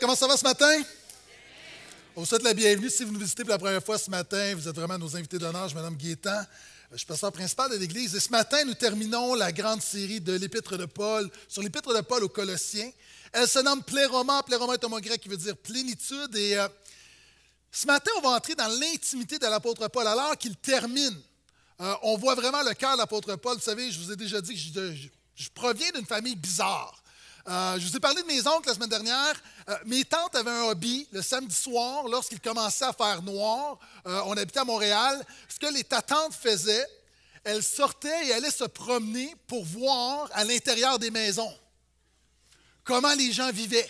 Comment ça va ce matin? On vous souhaite la bienvenue. Si vous nous visitez pour la première fois ce matin, vous êtes vraiment nos invités d'honneur. Je suis Mme euh, Je suis pasteur principal de l'Église. Et ce matin, nous terminons la grande série de l'Épître de Paul, sur l'Épître de Paul aux Colossiens. Elle se nomme Pléroma. Pléroma est un mot grec qui veut dire plénitude. Et euh, ce matin, on va entrer dans l'intimité de l'apôtre Paul alors qu'il termine. Euh, on voit vraiment le cœur de l'apôtre Paul. Vous savez, je vous ai déjà dit que je proviens d'une famille bizarre. Euh, je vous ai parlé de mes oncles la semaine dernière. Euh, mes tantes avaient un hobby le samedi soir, lorsqu'il commençait à faire noir. Euh, on habitait à Montréal. Ce que les tantes faisaient, elles sortaient et allaient se promener pour voir à l'intérieur des maisons comment les gens vivaient.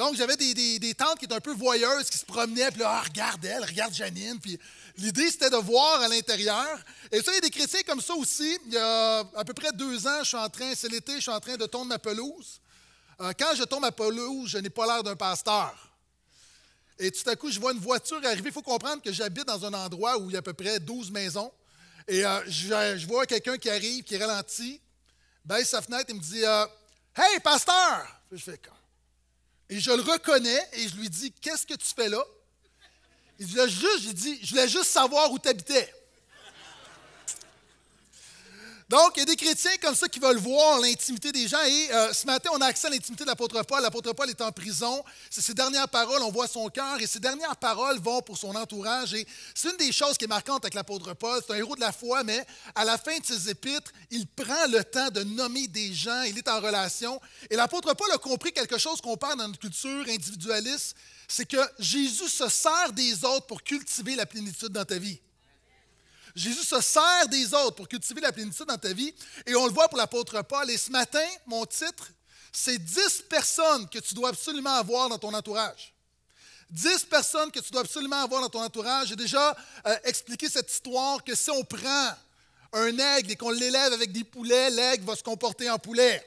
Donc, j'avais des, des, tantes qui étaient un peu voyeuses, qui se promenaient, puis là, ah, regarde elle, regarde Janine. Puis l'idée, c'était de voir à l'intérieur. Et ça, il y a des chrétiens comme ça aussi. Il y a à peu près deux ans, je suis en train, c'est l'été, je suis en train de tourner ma pelouse. Euh, quand je tombe ma pelouse, je n'ai pas l'air d'un pasteur. Et tout à coup, je vois une voiture arriver. Il faut comprendre que j'habite dans un endroit où il y a à peu près 12 maisons. Et euh, je, vois quelqu'un qui arrive, qui ralentit, baisse sa fenêtre et me dit euh, Hey, pasteur! Je fais comme et je le reconnais et je lui dis Qu'est-ce que tu fais là Il dit juste, dis, je voulais juste savoir où tu habitais. Donc, il y a des chrétiens comme ça qui veulent voir l'intimité des gens. Et euh, ce matin, on a accès à l'intimité de l'apôtre Paul. L'apôtre Paul est en prison. C'est ses dernières paroles, on voit son cœur. Et ses dernières paroles vont pour son entourage. Et c'est une des choses qui est marquante avec l'apôtre Paul. C'est un héros de la foi, mais à la fin de ses épîtres, il prend le temps de nommer des gens. Il est en relation. Et l'apôtre Paul a compris quelque chose qu'on parle dans notre culture individualiste. C'est que Jésus se sert des autres pour cultiver la plénitude dans ta vie. Jésus se sert des autres pour cultiver la plénitude dans ta vie. Et on le voit pour l'apôtre Paul. Et ce matin, mon titre, c'est 10 personnes que tu dois absolument avoir dans ton entourage. 10 personnes que tu dois absolument avoir dans ton entourage. J'ai déjà euh, expliqué cette histoire que si on prend un aigle et qu'on l'élève avec des poulets, l'aigle va se comporter en poulet.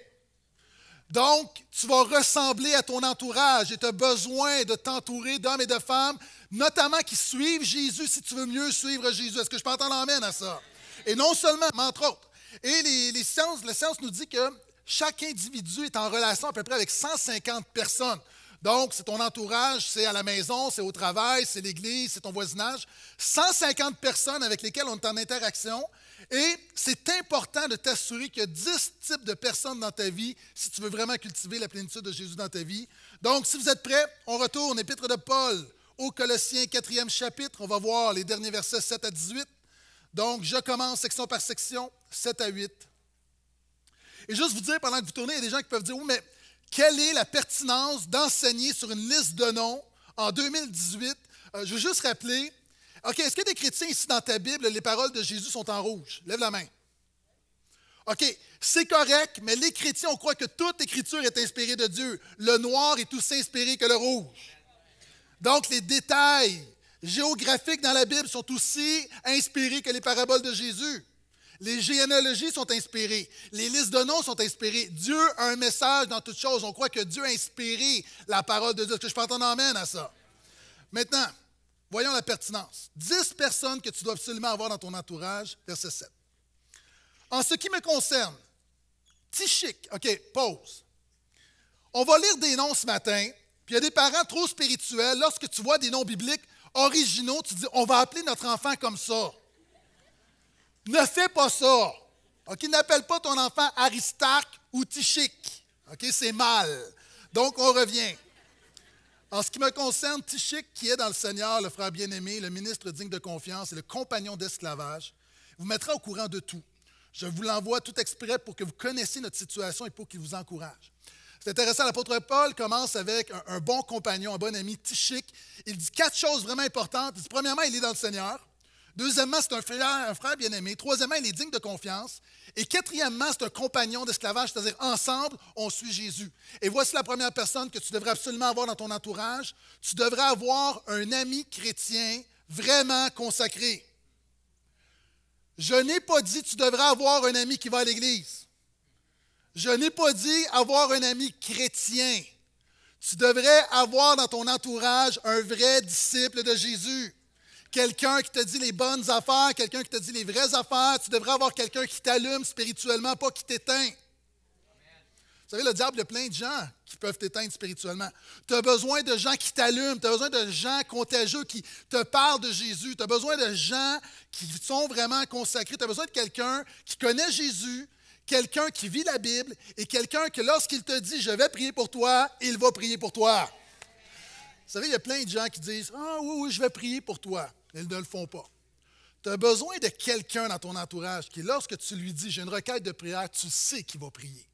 Donc, tu vas ressembler à ton entourage et tu as besoin de t'entourer d'hommes et de femmes, notamment qui suivent Jésus si tu veux mieux suivre Jésus. Est-ce que je peux entendre l'emmène à ça? Et non seulement, mais entre autres. Et les, les sciences, la science nous dit que chaque individu est en relation à peu près avec 150 personnes. Donc, c'est ton entourage, c'est à la maison, c'est au travail, c'est l'église, c'est ton voisinage. 150 personnes avec lesquelles on est en interaction et c'est important de t'assurer qu'il y a 10 types de personnes dans ta vie si tu veux vraiment cultiver la plénitude de Jésus dans ta vie. Donc, si vous êtes prêts, on retourne, épître de Paul, au Colossiens, quatrième chapitre. On va voir les derniers versets 7 à 18. Donc, je commence section par section, 7 à 8. Et juste vous dire, pendant que vous tournez, il y a des gens qui peuvent dire, oui, mais quelle est la pertinence d'enseigner sur une liste de noms en 2018? Euh, je veux juste rappeler, OK, est-ce que des chrétiens ici dans ta Bible, les paroles de Jésus sont en rouge? Lève la main. OK, c'est correct, mais les chrétiens, on croit que toute écriture est inspirée de Dieu. Le noir est aussi inspiré que le rouge. Donc, les détails géographiques dans la Bible sont aussi inspirés que les paraboles de Jésus. Les généalogies sont inspirées. Les listes de noms sont inspirées. Dieu a un message dans toutes choses. On croit que Dieu a inspiré la parole de Dieu. Est-ce que je peux entendre amène à ça? Maintenant, Voyons la pertinence. Dix personnes que tu dois absolument avoir dans ton entourage, verset 7. En ce qui me concerne, Tichik, OK, pause. On va lire des noms ce matin, puis il y a des parents trop spirituels. Lorsque tu vois des noms bibliques originaux, tu dis on va appeler notre enfant comme ça. Ne fais pas ça. OK, n'appelle pas ton enfant Aristarque ou Tichik. OK, c'est mal. Donc, on revient. En ce qui me concerne, Tichik, qui est dans le Seigneur, le frère bien-aimé, le ministre digne de confiance et le compagnon d'esclavage, vous mettra au courant de tout. Je vous l'envoie tout exprès pour que vous connaissiez notre situation et pour qu'il vous encourage. C'est intéressant, l'apôtre Paul commence avec un, bon compagnon, un bon ami, Tichik. Il dit quatre choses vraiment importantes. Il dit, premièrement, il est dans le Seigneur. Deuxièmement, c'est un frère, bien-aimé. Troisièmement, il est digne de confiance. Et quatrièmement, c'est un compagnon d'esclavage, c'est-à-dire ensemble, on suit Jésus. Et voici la première personne que tu devrais absolument avoir dans ton entourage. Tu devrais avoir un ami chrétien vraiment consacré. Je n'ai pas dit tu devrais avoir un ami qui va à l'église. Je n'ai pas dit avoir un ami chrétien. Tu devrais avoir dans ton entourage un vrai disciple de Jésus quelqu'un qui te dit les bonnes affaires, quelqu'un qui te dit les vraies affaires. Tu devrais avoir quelqu'un qui t'allume spirituellement, pas qui t'éteint. Vous savez, le diable, il y a plein de gens qui peuvent t'éteindre spirituellement. Tu as besoin de gens qui t'allument, tu as besoin de gens contagieux qui te parlent de Jésus, tu as besoin de gens qui sont vraiment consacrés, tu as besoin de quelqu'un qui connaît Jésus, quelqu'un qui vit la Bible et quelqu'un que lorsqu'il te dit je vais prier pour toi, il va prier pour toi. Vous savez, il y a plein de gens qui disent Ah oui, oui, je vais prier pour toi. Ils ne le font pas. Tu as besoin de quelqu'un dans ton entourage qui, lorsque tu lui dis j'ai une requête de prière, tu sais qu'il va prier.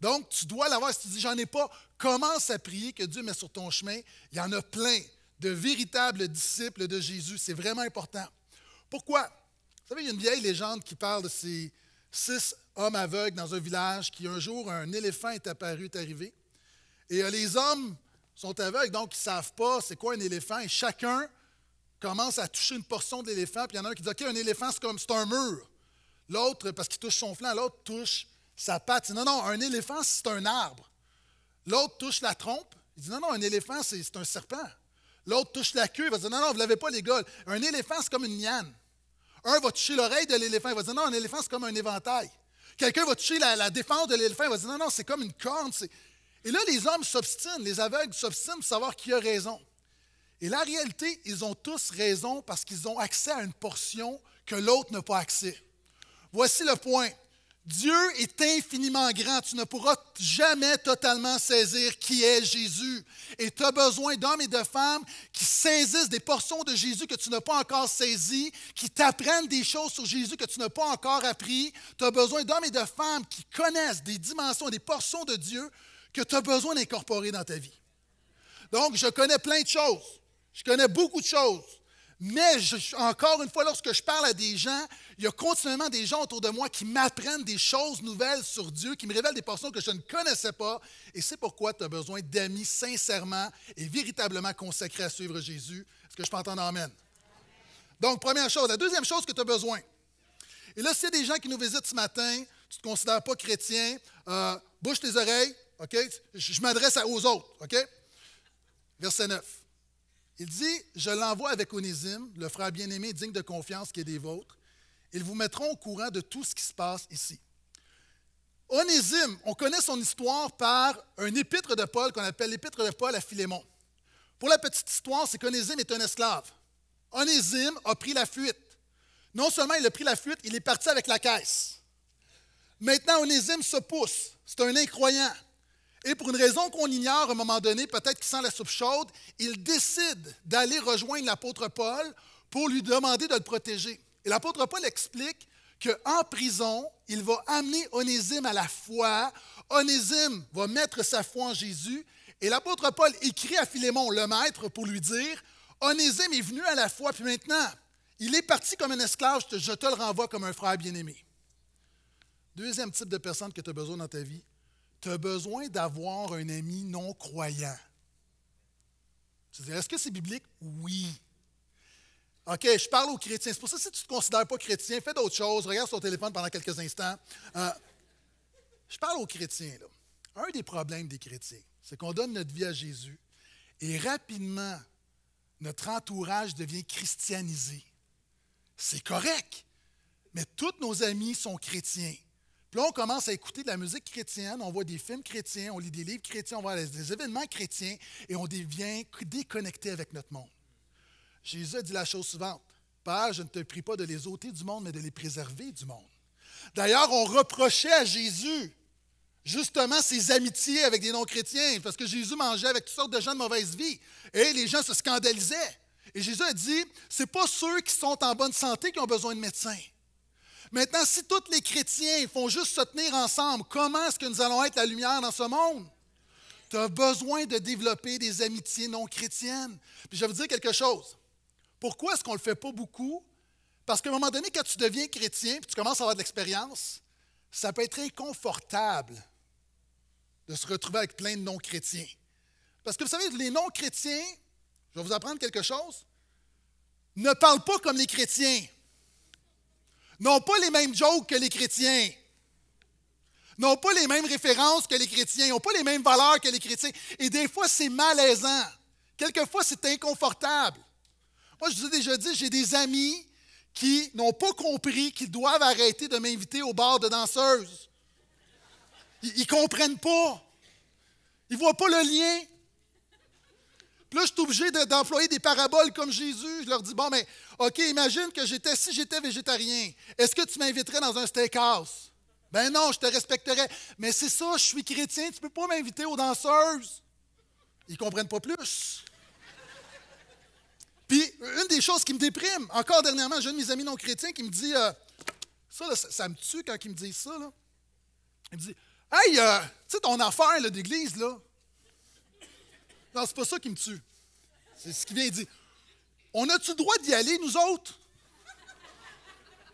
Donc, tu dois l'avoir. Si tu dis j'en ai pas, commence à prier que Dieu met sur ton chemin. Il y en a plein de véritables disciples de Jésus. C'est vraiment important. Pourquoi? Vous savez, il y a une vieille légende qui parle de ces six hommes aveugles dans un village qui, un jour, un éléphant est apparu, est arrivé. Et euh, les hommes sont aveugles, donc ils ne savent pas c'est quoi un éléphant. Et chacun commence à toucher une portion de l'éléphant, puis il y en a un qui dit OK, un éléphant, c'est comme c'est un mur. L'autre, parce qu'il touche son flanc, l'autre touche sa patte. non, non, un éléphant, c'est un arbre. L'autre touche la trompe. Il dit non, non, un éléphant, c'est un serpent. L'autre touche la queue. Il va dire non, non, vous ne l'avez pas, les gars. Un éléphant, c'est comme une liane. Un va toucher l'oreille de l'éléphant. Il va dire non, un éléphant, c'est comme un éventail. Quelqu'un va toucher la, la défense de l'éléphant. Il va dire non, non, c'est comme une corne. Et là, les hommes s'obstinent, les aveugles s'obstinent pour savoir qui a raison. Et la réalité, ils ont tous raison parce qu'ils ont accès à une portion que l'autre n'a pas accès. Voici le point. Dieu est infiniment grand. Tu ne pourras jamais totalement saisir qui est Jésus. Et tu as besoin d'hommes et de femmes qui saisissent des portions de Jésus que tu n'as pas encore saisies, qui t'apprennent des choses sur Jésus que tu n'as pas encore appris. Tu as besoin d'hommes et de femmes qui connaissent des dimensions et des portions de Dieu que tu as besoin d'incorporer dans ta vie. Donc, je connais plein de choses. Je connais beaucoup de choses. Mais encore une fois, lorsque je parle à des gens, il y a continuellement des gens autour de moi qui m'apprennent des choses nouvelles sur Dieu, qui me révèlent des portions que je ne connaissais pas. Et c'est pourquoi tu as besoin d'amis sincèrement et véritablement consacrés à suivre Jésus. Est-ce que je peux entendre Amen? Donc, première chose. La deuxième chose que tu as besoin. Et là, y a des gens qui nous visitent ce matin, tu ne te considères pas chrétien, euh, bouche tes oreilles, OK? Je, m'adresse aux autres, OK? Verset 9. Il dit, je l'envoie avec Onésime, le frère bien-aimé digne de confiance qui est des vôtres. Ils vous mettront au courant de tout ce qui se passe ici. Onésime, on connaît son histoire par un épître de Paul qu'on appelle l'épître de Paul à Philémon. Pour la petite histoire, c'est qu'Onésime est un esclave. Onésime a pris la fuite. Non seulement il a pris la fuite, il est parti avec la caisse. Maintenant, Onésime se pousse. C'est un incroyant. Et pour une raison qu'on ignore à un moment donné, peut-être qu'il sent la soupe chaude, il décide d'aller rejoindre l'apôtre Paul pour lui demander de le protéger. Et l'apôtre Paul explique qu'en prison, il va amener Onésime à la foi. Onésime va mettre sa foi en Jésus. Et l'apôtre Paul écrit à Philémon, le maître, pour lui dire Onésime est venu à la foi, puis maintenant, il est parti comme un esclave, je te, le renvoie comme un frère bien-aimé. Deuxième type de personne que tu as besoin dans ta vie tu as besoin d'avoir un ami non croyant. est-ce que c'est biblique? Oui. OK, je parle aux chrétiens. C'est pour ça que si tu ne te considères pas chrétien, fais d'autres choses. Regarde sur ton téléphone pendant quelques instants. Euh, je parle aux chrétiens. Un des problèmes des chrétiens, c'est qu'on donne notre vie à Jésus et rapidement, notre entourage devient christianisé. C'est correct, mais tous nos amis sont chrétiens. Puis on commence à écouter de la musique chrétienne, on voit des films chrétiens, on lit des livres chrétiens, on voit des événements chrétiens et on devient déconnecté avec notre monde. Jésus a dit la chose suivante Père, je ne te prie pas de les ôter du monde, mais de les préserver du monde. D'ailleurs, on reprochait à Jésus justement ses amitiés avec des non-chrétiens, parce que Jésus mangeait avec toutes sortes de gens de mauvaise vie. Et les gens se scandalisaient. Et Jésus a dit, c'est pas ceux qui sont en bonne santé qui ont besoin de médecins. Maintenant, si tous les chrétiens font juste se tenir ensemble, comment est-ce que nous allons être la lumière dans ce monde? Tu as besoin de développer des amitiés non chrétiennes. Puis je vais vous dire quelque chose. Pourquoi est-ce qu'on ne le fait pas beaucoup? Parce qu'à un moment donné, quand tu deviens chrétien tu commences à avoir de l'expérience, ça peut être inconfortable de se retrouver avec plein de non-chrétiens. Parce que vous savez, les non-chrétiens, je vais vous apprendre quelque chose, ne parlent pas comme les chrétiens n'ont pas les mêmes jokes que les chrétiens, n'ont pas les mêmes références que les chrétiens, n'ont pas les mêmes valeurs que les chrétiens. Et des fois, c'est malaisant. Quelquefois, c'est inconfortable. Moi, je vous ai déjà dit, j'ai des amis qui n'ont pas compris qu'ils doivent arrêter de m'inviter au bar de danseuses. Ils ne comprennent pas. Ils ne voient pas le lien. Puis là, je suis obligé d'employer des paraboles comme Jésus. Je leur dis, bon, mais OK, imagine que j'étais, si j'étais végétarien, est-ce que tu m'inviterais dans un steakhouse? Ben non, je te respecterais. Mais c'est ça, je suis chrétien, tu ne peux pas m'inviter aux danseuses. Ils ne comprennent pas plus. Puis, une des choses qui me déprime, encore dernièrement, j'ai un de mes amis non chrétiens qui me dit, euh, ça, ça, me tue quand ils me disent ça. Là. Il me dit, hey, euh, tu sais, ton affaire d'église, là, non, c'est pas ça qui me tue. C'est ce qu'il vient dire. On a-tu le droit d'y aller, nous autres?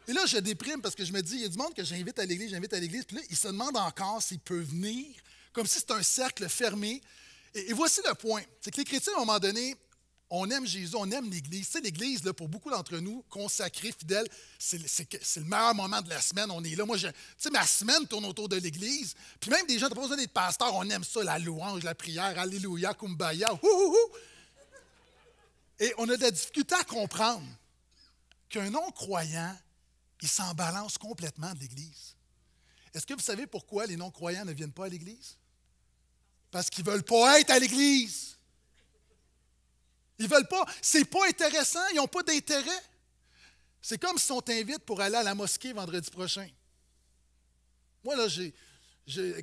Et là, je déprime parce que je me dis, il y a du monde que j'invite à l'église, j'invite à l'église, puis là, il se demande encore s'il peut venir, comme si c'était un cercle fermé. Et, et voici le point, c'est que les chrétiens, à un moment donné, on aime Jésus, on aime l'Église. C'est l'Église, pour beaucoup d'entre nous, consacrée, fidèle, c'est le meilleur moment de la semaine. On est là. Moi, tu sais, ma semaine tourne autour de l'Église. Puis même des gens n'ont pas besoin d'être pasteurs. On aime ça, la louange, la prière, Alléluia, Kumbaya, Et on a de la difficulté à comprendre qu'un non-croyant, il s'en balance complètement de l'Église. Est-ce que vous savez pourquoi les non-croyants ne viennent pas à l'Église? Parce qu'ils ne veulent pas être à l'Église. Ils veulent pas. C'est pas intéressant. Ils n'ont pas d'intérêt. C'est comme si on t'invite pour aller à la mosquée vendredi prochain. Moi, là,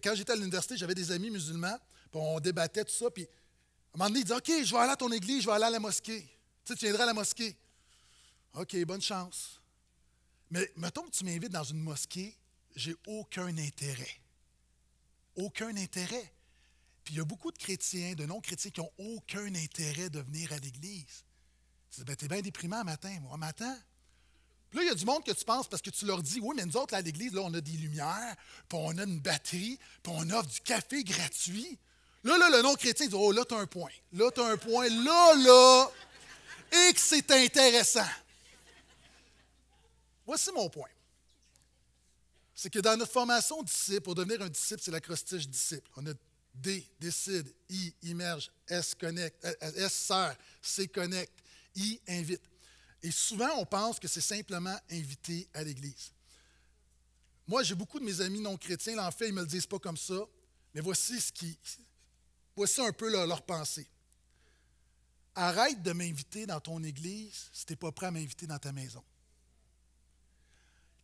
quand j'étais à l'université, j'avais des amis musulmans, puis on débattait tout ça, puis à un moment donné, ils disaient OK, je vais aller à ton église, je vais aller à la mosquée. Tu sais, viendras à la mosquée. OK, bonne chance. Mais mettons que tu m'invites dans une mosquée, j'ai aucun intérêt. Aucun intérêt. Puis il y a beaucoup de chrétiens, de non-chrétiens qui n'ont aucun intérêt de venir à l'Église. Tu dis, ben, t'es bien déprimant matin, moi, matin. Puis là, il y a du monde que tu penses parce que tu leur dis, oui, mais nous autres, là, à l'Église, là, on a des lumières, puis on a une batterie, puis on offre du café gratuit. Là, là, le non-chrétien dit, oh, là, t'as un point. Là, t'as un point. Là, là. Et que c'est intéressant. Voici mon point. C'est que dans notre formation disciple, pour devenir un disciple, c'est l'acrostiche disciple. On a D, décide. I, immerge. S, connecte. Euh, euh, S, sert. C, connecte. I, invite. Et souvent, on pense que c'est simplement inviter à l'Église. Moi, j'ai beaucoup de mes amis non chrétiens. Là, en fait, ils ne me le disent pas comme ça. Mais voici, ce qui, voici un peu leur, pensée. Arrête de m'inviter dans ton Église si tu n'es pas prêt à m'inviter dans ta maison.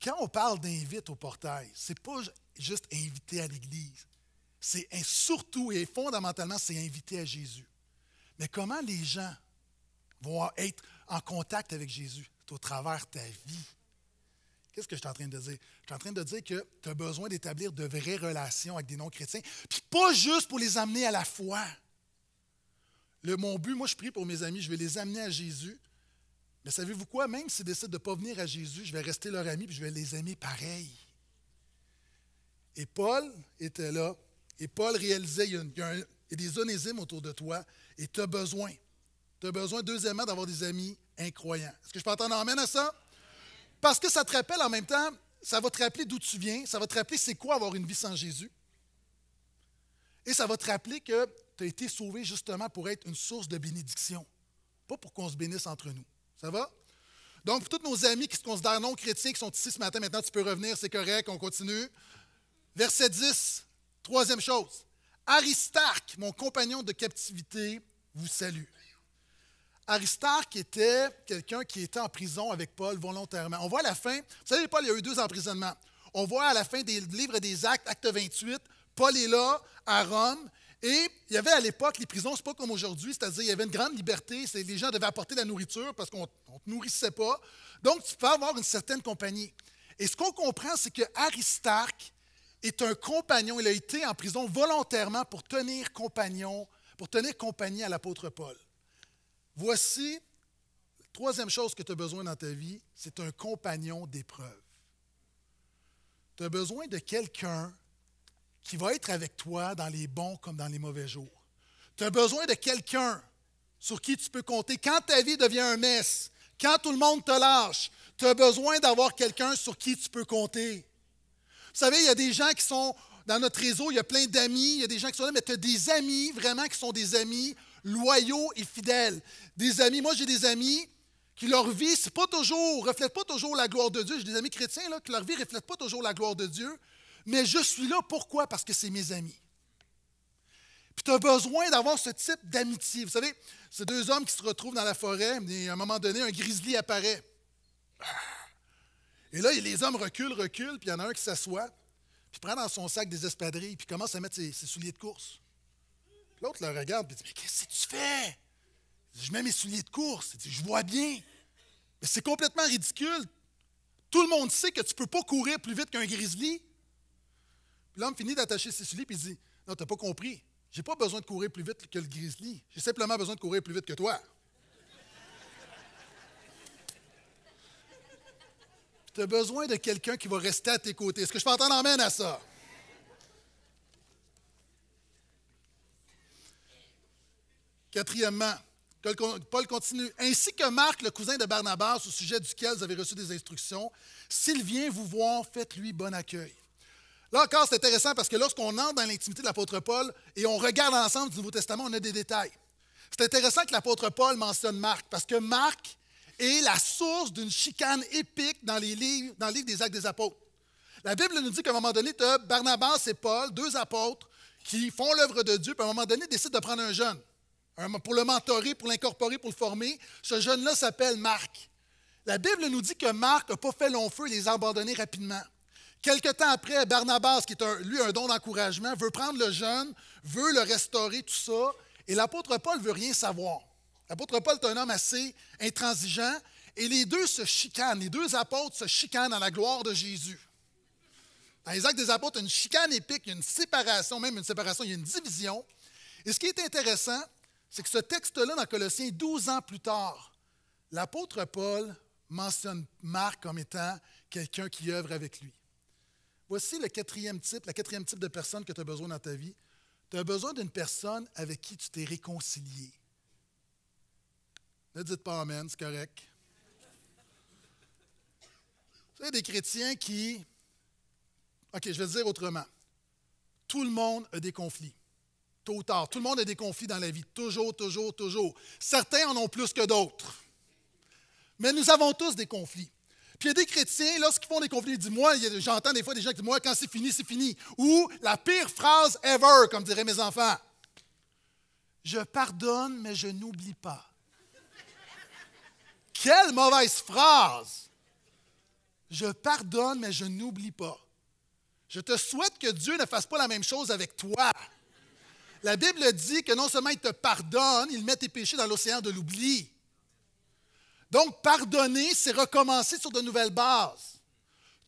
Quand on parle d'invite au portail, ce n'est pas juste inviter à l'Église c'est surtout et fondamentalement, c'est inviter à Jésus. Mais comment les gens vont être en contact avec Jésus? C'est au travers de ta vie. Qu'est-ce que je suis en train de dire? Je suis en train de dire que tu as besoin d'établir de vraies relations avec des non-chrétiens, puis pas juste pour les amener à la foi. Le, mon but, moi, je prie pour mes amis, je vais les amener à Jésus. Mais savez-vous quoi? Même s'ils décident de ne pas venir à Jésus, je vais rester leur ami puis je vais les aimer pareil. Et Paul était là et Paul réalisait, il y a, des onésimes autour de toi et tu as besoin. Tu as besoin, deuxièmement, d'avoir des amis incroyants. Est-ce que je peux entendre amène à ça? Parce que ça te rappelle en même temps, ça va te rappeler d'où tu viens, ça va te rappeler c'est quoi avoir une vie sans Jésus. Et ça va te rappeler que tu as été sauvé justement pour être une source de bénédiction, pas pour qu'on se bénisse entre nous. Ça va? Donc, pour tous nos amis qui se considèrent non chrétiens, qui sont ici ce matin, maintenant tu peux revenir, c'est correct, on continue. Verset 10. Troisième chose, Aristarque, mon compagnon de captivité, vous salue. Aristarque était quelqu'un qui était en prison avec Paul volontairement. On voit à la fin, vous savez, Paul, il y a eu deux emprisonnements. On voit à la fin des livres des Actes, acte 28, Paul est là, à Rome, et il y avait à l'époque, les prisons, c'est pas comme aujourd'hui, c'est-à-dire il y avait une grande liberté, les gens devaient apporter de la nourriture parce qu'on ne te nourrissait pas. Donc, tu peux avoir une certaine compagnie. Et ce qu'on comprend, c'est que Aristarque est un compagnon, il a été en prison volontairement pour tenir compagnon, pour tenir compagnie à l'apôtre Paul. Voici la troisième chose que tu as besoin dans ta vie, c'est un compagnon d'épreuve. Tu as besoin de quelqu'un qui va être avec toi dans les bons comme dans les mauvais jours. Tu as besoin de quelqu'un sur qui tu peux compter quand ta vie devient un mess, quand tout le monde te lâche. Tu as besoin d'avoir quelqu'un sur qui tu peux compter. Vous savez, il y a des gens qui sont dans notre réseau, il y a plein d'amis, il y a des gens qui sont là, mais tu as des amis vraiment qui sont des amis loyaux et fidèles. Des amis, moi j'ai des amis qui leur vie, c'est pas toujours, reflète pas toujours la gloire de Dieu. J'ai des amis chrétiens là, qui leur vie ne reflète pas toujours la gloire de Dieu, mais je suis là pourquoi? Parce que c'est mes amis. Puis tu as besoin d'avoir ce type d'amitié. Vous savez, ces deux hommes qui se retrouvent dans la forêt, et à un moment donné, un grizzly apparaît. Ah! Et là, les hommes reculent, reculent, puis il y en a un qui s'assoit, puis prend dans son sac des espadrilles, puis commence à mettre ses, souliers de course. L'autre le regarde, puis dit Mais qu'est-ce que tu fais Je mets mes souliers de course. Il dit Je vois bien. Mais c'est complètement ridicule. Tout le monde sait que tu ne peux pas courir plus vite qu'un grizzly. L'homme finit d'attacher ses souliers, puis il dit Non, tu pas compris. J'ai pas besoin de courir plus vite que le grizzly. J'ai simplement besoin de courir plus vite que toi. besoin de quelqu'un qui va rester à tes côtés. Est-ce que je peux entendre amène à ça? Quatrièmement, Paul continue. Ainsi que Marc, le cousin de Barnabas, au sujet duquel vous avez reçu des instructions, s'il vient vous voir, faites-lui bon accueil. Là encore, c'est intéressant parce que lorsqu'on entre dans l'intimité de l'apôtre Paul et on regarde l'ensemble du Nouveau Testament, on a des détails. C'est intéressant que l'apôtre Paul mentionne Marc parce que Marc est la source d'une chicane épique dans, les livres, dans le livre des Actes des Apôtres. La Bible nous dit qu'à un moment donné, tu Barnabas et Paul, deux apôtres, qui font l'œuvre de Dieu, puis à un moment donné, ils décident de prendre un jeune pour le mentorer, pour l'incorporer, pour le former. Ce jeune-là s'appelle Marc. La Bible nous dit que Marc n'a pas fait long feu et les a abandonnés rapidement. Quelque temps après, Barnabas, qui est lui un don d'encouragement, veut prendre le jeune, veut le restaurer, tout ça, et l'apôtre Paul veut rien savoir. L'apôtre Paul est un homme assez intransigeant et les deux se chicanent, les deux apôtres se chicanent dans la gloire de Jésus. Dans les actes des apôtres, il y a une chicane épique, il y a une séparation, même une séparation, il y a une division. Et ce qui est intéressant, c'est que ce texte-là, dans Colossiens, 12 ans plus tard, l'apôtre Paul mentionne Marc comme étant quelqu'un qui œuvre avec lui. Voici le quatrième type, la quatrième type de personne que tu as besoin dans ta vie. Tu as besoin d'une personne avec qui tu t'es réconcilié. Ne dites pas Amen, c'est correct. Vous savez, des chrétiens qui. OK, je vais le dire autrement. Tout le monde a des conflits. Tôt ou tard. Tout le monde a des conflits dans la vie. Toujours, toujours, toujours. Certains en ont plus que d'autres. Mais nous avons tous des conflits. Puis il y a des chrétiens, lorsqu'ils font des conflits, ils disent Moi, j'entends des fois des gens qui disent Moi, quand c'est fini, c'est fini. Ou la pire phrase ever, comme diraient mes enfants Je pardonne, mais je n'oublie pas. Quelle mauvaise phrase! Je pardonne, mais je n'oublie pas. Je te souhaite que Dieu ne fasse pas la même chose avec toi. La Bible dit que non seulement il te pardonne, il met tes péchés dans l'océan de l'oubli. Donc, pardonner, c'est recommencer sur de nouvelles bases.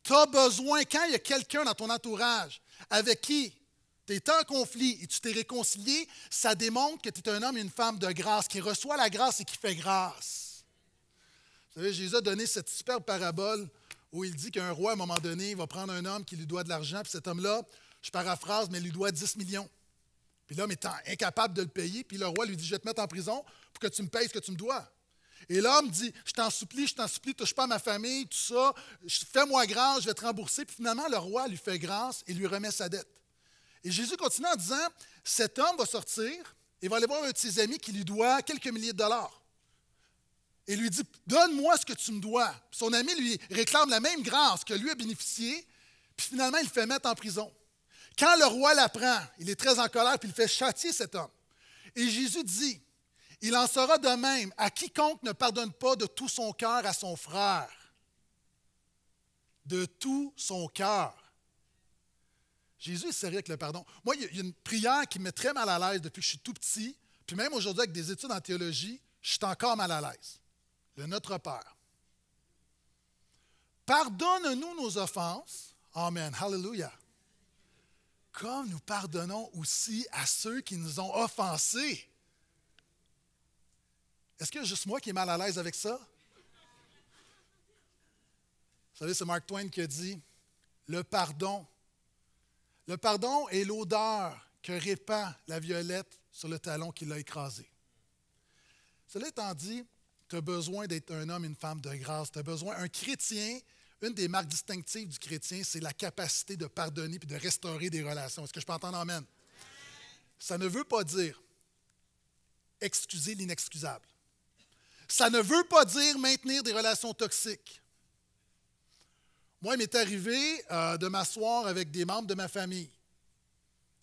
Tu as besoin, quand il y a quelqu'un dans ton entourage avec qui tu es en conflit et tu t'es réconcilié, ça démontre que tu es un homme et une femme de grâce, qui reçoit la grâce et qui fait grâce. Vous savez, Jésus a donné cette superbe parabole où il dit qu'un roi, à un moment donné, il va prendre un homme qui lui doit de l'argent, puis cet homme-là, je paraphrase, mais il lui doit 10 millions. Puis l'homme étant incapable de le payer, puis le roi lui dit, je vais te mettre en prison pour que tu me payes ce que tu me dois. Et l'homme dit, je t'en supplie, je t'en supplie, touche pas à ma famille, tout ça, fais-moi grâce, je vais te rembourser. Puis finalement, le roi lui fait grâce et lui remet sa dette. Et Jésus continue en disant, cet homme va sortir et va aller voir un de ses amis qui lui doit quelques milliers de dollars et lui dit Donne-moi ce que tu me dois. Son ami lui réclame la même grâce que lui a bénéficié, puis finalement, il le fait mettre en prison. Quand le roi l'apprend, il est très en colère, puis il fait châtier cet homme. Et Jésus dit Il en sera de même à quiconque ne pardonne pas de tout son cœur à son frère. De tout son cœur. Jésus est sérieux avec le pardon. Moi, il y a une prière qui me met très mal à l'aise depuis que je suis tout petit, puis même aujourd'hui avec des études en théologie, je suis encore mal à l'aise le Notre Père. Pardonne-nous nos offenses. Amen. Hallelujah. Comme nous pardonnons aussi à ceux qui nous ont offensés. Est-ce que juste moi qui est mal à l'aise avec ça? Vous savez, c'est Mark Twain qui a dit le pardon. Le pardon est l'odeur que répand la violette sur le talon qui l'a écrasé. Cela étant dit, tu as besoin d'être un homme, une femme de grâce. Tu as besoin. Un chrétien, une des marques distinctives du chrétien, c'est la capacité de pardonner et de restaurer des relations. Est-ce que je peux entendre Amen? Ça ne veut pas dire excuser l'inexcusable. Ça ne veut pas dire maintenir des relations toxiques. Moi, il m'est arrivé euh, de m'asseoir avec des membres de ma famille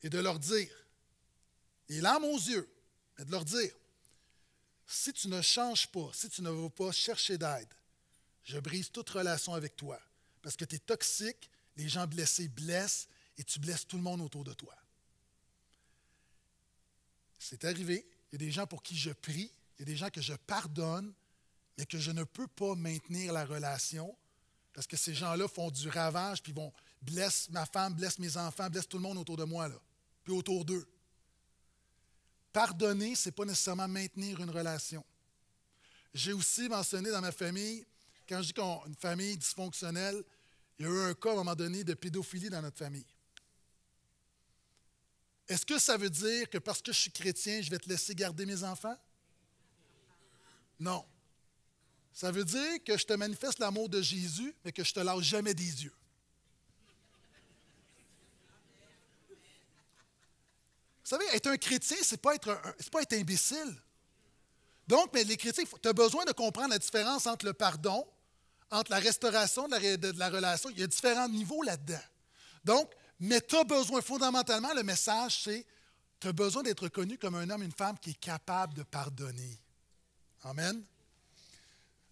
et de leur dire, et larmes aux yeux, mais de leur dire, si tu ne changes pas, si tu ne veux pas chercher d'aide, je brise toute relation avec toi. Parce que tu es toxique, les gens blessés blessent et tu blesses tout le monde autour de toi. C'est arrivé, il y a des gens pour qui je prie, il y a des gens que je pardonne, mais que je ne peux pas maintenir la relation parce que ces gens-là font du ravage, puis vont blesser ma femme, blessent mes enfants, blessent tout le monde autour de moi, là, puis autour d'eux. Pardonner, ce n'est pas nécessairement maintenir une relation. J'ai aussi mentionné dans ma famille, quand je dis une famille dysfonctionnelle, il y a eu un cas à un moment donné de pédophilie dans notre famille. Est-ce que ça veut dire que parce que je suis chrétien, je vais te laisser garder mes enfants? Non. Ça veut dire que je te manifeste l'amour de Jésus, mais que je te lâche jamais des yeux. Vous savez, être un chrétien, ce n'est pas, être imbécile. Donc, mais les chrétiens, tu as besoin de comprendre la différence entre le pardon, entre la restauration de la, relation. Il y a différents niveaux là-dedans. Donc, mais tu as besoin, fondamentalement, le message, c'est tu as besoin d'être connu comme un homme, une femme qui est capable de pardonner. Amen.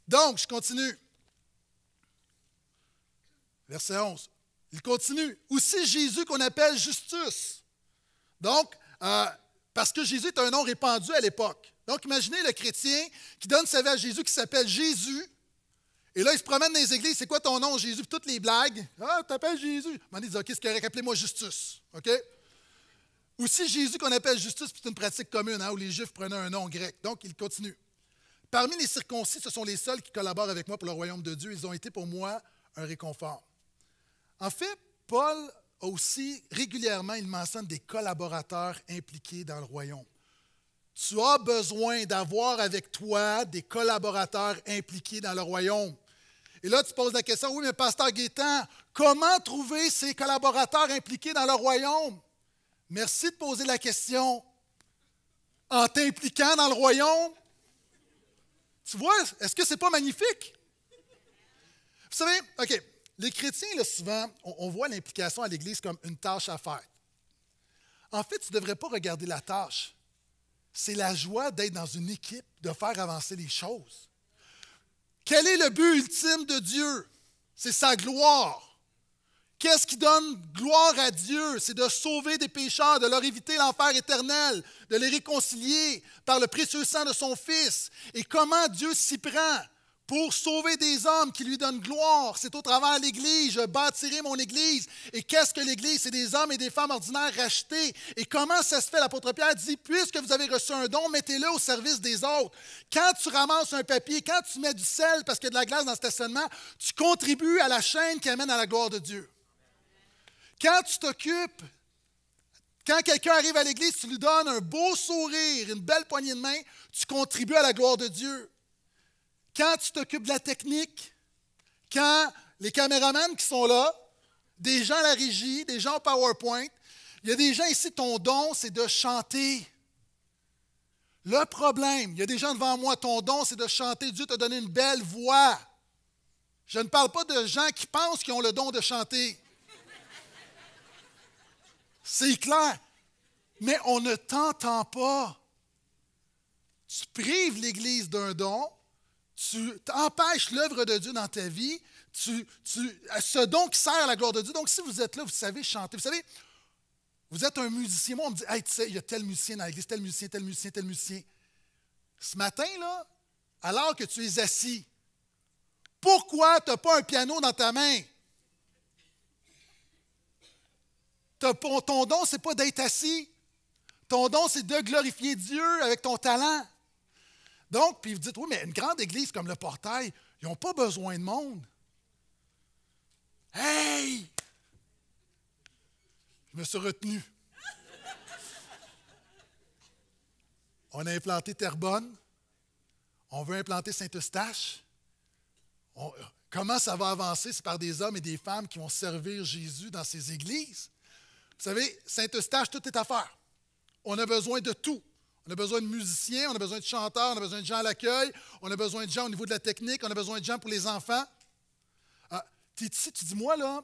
Donc, je continue. Verset 11. Il continue. Aussi Jésus qu'on appelle justice. Donc, euh, parce que Jésus est un nom répandu à l'époque. Donc, imaginez le chrétien qui donne sa vie à Jésus, qui s'appelle Jésus. Et là, il se promène dans les églises. C'est quoi ton nom, Jésus? toutes les blagues. Ah, t'appelles Jésus. On dit, OK, c'est correct, appelez-moi Justus. OK? Aussi, Jésus qu'on appelle Justus, c'est une pratique commune hein, où les Juifs prenaient un nom grec. Donc, il continue. Parmi les circoncis, ce sont les seuls qui collaborent avec moi pour le royaume de Dieu. Ils ont été pour moi un réconfort. En fait, Paul aussi, régulièrement, il mentionne des collaborateurs impliqués dans le royaume. Tu as besoin d'avoir avec toi des collaborateurs impliqués dans le royaume. Et là, tu poses la question, oui, mais pasteur Guétan, comment trouver ces collaborateurs impliqués dans le royaume? Merci de poser la question. En t'impliquant dans le royaume, tu vois, est-ce que ce n'est pas magnifique? Vous savez, OK, les chrétiens, le souvent, on, on voit l'implication à l'Église comme une tâche à faire. En fait, tu ne devrais pas regarder la tâche. C'est la joie d'être dans une équipe, de faire avancer les choses. Quel est le but ultime de Dieu? C'est sa gloire. Qu'est-ce qui donne gloire à Dieu? C'est de sauver des pécheurs, de leur éviter l'enfer éternel, de les réconcilier par le précieux sang de son Fils. Et comment Dieu s'y prend? pour sauver des hommes qui lui donnent gloire. C'est au travers de l'Église. Je bâtirai mon Église. Et qu'est-ce que l'Église? C'est des hommes et des femmes ordinaires rachetés. Et comment ça se fait? L'apôtre Pierre dit, puisque vous avez reçu un don, mettez-le au service des autres. Quand tu ramasses un papier, quand tu mets du sel parce qu'il y a de la glace dans ce stationnement, tu contribues à la chaîne qui amène à la gloire de Dieu. Quand tu t'occupes quand quelqu'un arrive à l'Église, tu lui donnes un beau sourire, une belle poignée de main, tu contribues à la gloire de Dieu. Quand tu t'occupes de la technique, quand les caméramans qui sont là, des gens à la régie, des gens au PowerPoint, il y a des gens ici, ton don, c'est de chanter. Le problème, il y a des gens devant moi, ton don, c'est de chanter. Dieu t'a donné une belle voix. Je ne parle pas de gens qui pensent qu'ils ont le don de chanter. C'est clair. Mais on ne t'entend pas. Tu prives l'Église d'un don tu empêches l'œuvre de Dieu dans ta vie, tu, tu, ce don qui sert à la gloire de Dieu. Donc, si vous êtes là, vous savez chanter. Vous savez, vous êtes un musicien. Moi, on me dit, hey, tu il y a tel musicien dans l'église, tel musicien, tel musicien, tel musicien. Ce matin, là, alors que tu es assis, pourquoi tu n'as pas un piano dans ta main? Ton don, ce n'est pas d'être assis. Ton don, c'est de glorifier Dieu avec ton talent. Donc, puis vous dites, oui, mais une grande église comme le portail, ils n'ont pas besoin de monde. Hey! Je me suis retenu. On a implanté Terrebonne. On veut implanter Saint-Eustache. comment ça va avancer? C'est par des hommes et des femmes qui vont servir Jésus dans ces églises. Vous savez, Saint-Eustache, tout est à faire. On a besoin de tout. On a besoin de musiciens, on a besoin de chanteurs, on a besoin de gens à l'accueil, on a besoin de gens au niveau de la technique, on a besoin de gens pour les enfants. Ah, tu dis, moi, là,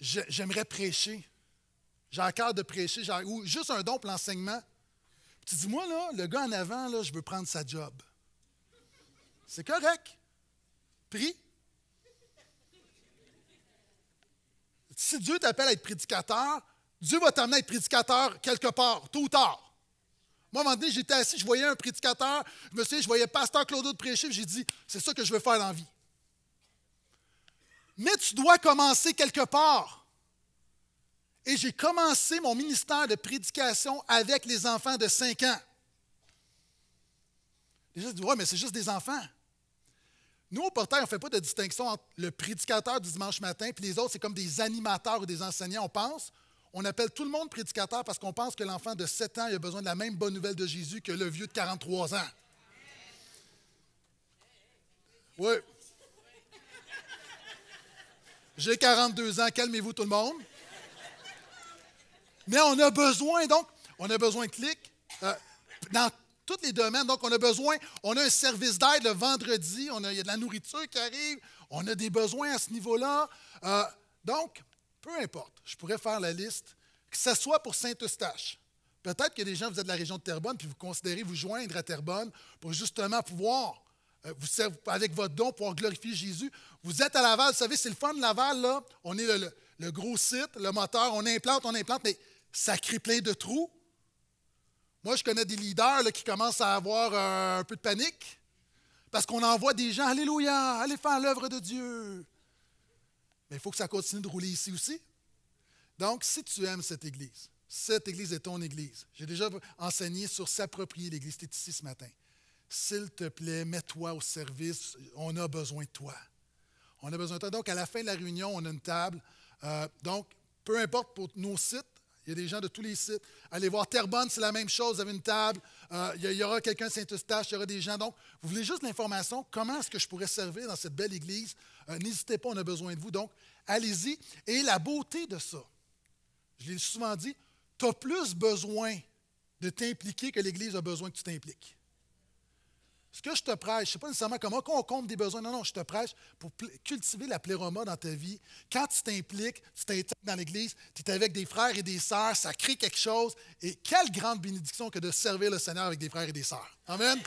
j'aimerais prêcher. J'ai un cœur de prêcher, ou juste un don pour l'enseignement. Tu dis, moi, là, le gars en avant, là, je veux prendre sa job. C'est correct. Prie. Si Dieu t'appelle à être prédicateur, Dieu va t'amener à être prédicateur quelque part, tôt ou tard. Moi, à un moment donné, j'étais assis, je voyais un prédicateur, je me souviens, je voyais pasteur Claude de prêcher, j'ai dit, c'est ça que je veux faire dans la vie. Mais tu dois commencer quelque part. Et j'ai commencé mon ministère de prédication avec les enfants de 5 ans. Les gens disent, ouais, mais c'est juste des enfants. Nous, au portail, on ne fait pas de distinction entre le prédicateur du dimanche matin et les autres, c'est comme des animateurs ou des enseignants. On pense, on appelle tout le monde prédicateur parce qu'on pense que l'enfant de 7 ans a besoin de la même bonne nouvelle de Jésus que le vieux de 43 ans. Oui. J'ai 42 ans, calmez-vous tout le monde. Mais on a besoin, donc, on a besoin de clics euh, dans tous les domaines. Donc, on a besoin, on a un service d'aide le vendredi, on a, il y a de la nourriture qui arrive, on a des besoins à ce niveau-là. Euh, donc, peu importe, je pourrais faire la liste, que ce soit pour Saint-Eustache. Peut-être que des gens, vous êtes de la région de Terrebonne, puis vous considérez vous joindre à Terrebonne pour justement pouvoir, euh, vous, avec votre don, pouvoir glorifier Jésus. Vous êtes à Laval, vous savez, c'est le fun de Laval, là. On est le, gros site, le moteur, on implante, on implante, mais ça crée plein de trous. Moi, je connais des leaders qui commencent à avoir euh, un peu de panique parce qu'on envoie des gens, Alléluia, allez faire l'œuvre de Dieu. Mais il faut que ça continue de rouler ici aussi. Donc, si tu aimes cette Église, cette Église est ton Église. J'ai déjà enseigné sur s'approprier l'Église. Tu es ici ce matin. S'il te plaît, mets-toi au service. On a besoin de toi. On a besoin de toi. Donc, à la fin de la réunion, on a une table. Euh, donc, peu importe pour nos sites, il y a des gens de tous les sites. Allez voir Terrebonne, c'est la même chose. Vous avez une table. Euh, il y aura quelqu'un de Saint-Eustache, il y aura des gens. Donc, vous voulez juste l'information, comment est-ce que je pourrais servir dans cette belle église? Euh, n'hésitez pas, on a besoin de vous. Donc, allez-y. Et la beauté de ça, je l'ai souvent dit, tu as plus besoin de t'impliquer que l'Église a besoin que tu t'impliques ce que je te prêche, ce n'est pas nécessairement comment qu'on compte des besoins. Non, non, je te prêche pour cultiver la pléroma dans ta vie. Quand tu t'impliques, tu t'intègres dans l'Église, tu es avec des frères et des sœurs, ça crée quelque chose. Et quelle grande bénédiction que de servir le Seigneur avec des frères et des sœurs. Amen.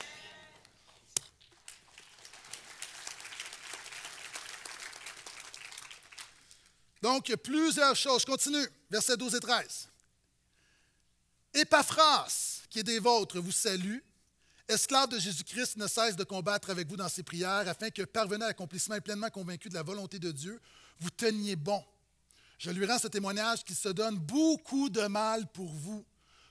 Donc, il y a plusieurs choses. Je continue. Versets 12 et 13. Et Épaphras, qui est des vôtres, vous salue Esclave de Jésus-Christ ne cesse de combattre avec vous dans ses prières afin que, parvenant à l'accomplissement et pleinement convaincu de la volonté de Dieu, vous teniez bon. Je lui rends ce témoignage qu'il se donne beaucoup de mal pour vous,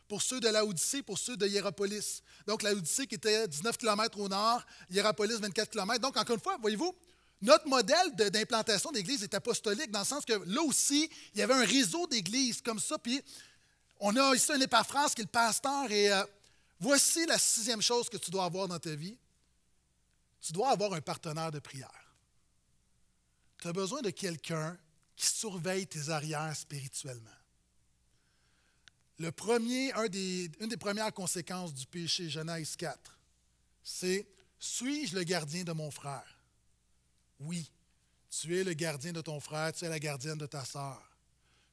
pour ceux de l'Odyssée, pour ceux de Hiéropolis. Donc, l'Odyssée qui était 19 km au nord, Hierapolis 24 km. Donc, encore une fois, voyez-vous, notre modèle d'implantation d'église est apostolique dans le sens que là aussi, il y avait un réseau d'églises comme ça. Puis, on a ici un Épaphras qui est le pasteur et. Euh, Voici la sixième chose que tu dois avoir dans ta vie. Tu dois avoir un partenaire de prière. Tu as besoin de quelqu'un qui surveille tes arrières spirituellement. Le premier, une des premières conséquences du péché, Genèse 4, c'est Suis-je le gardien de mon frère? Oui, tu es le gardien de ton frère, tu es la gardienne de ta sœur.